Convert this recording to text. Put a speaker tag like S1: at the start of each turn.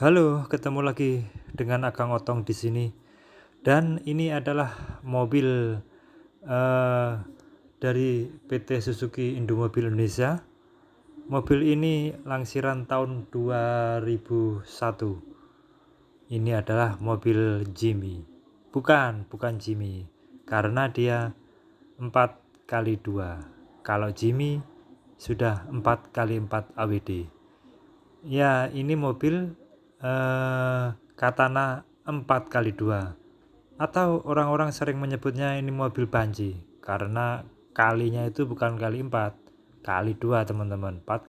S1: Halo, ketemu lagi dengan Akang Otong di sini. Dan ini adalah mobil uh, dari PT Suzuki Indomobil Indonesia. Mobil ini langsiran tahun 2001. Ini adalah mobil Jimmy. Bukan, bukan Jimmy. Karena dia 4 kali 2. Kalau Jimmy sudah 4 kali 4 AWD. Ya, ini mobil Eh, katana 4 kali 2 atau orang-orang sering menyebutnya ini mobil banji karena kalinya itu bukan kali 4 kali 2 teman-teman 4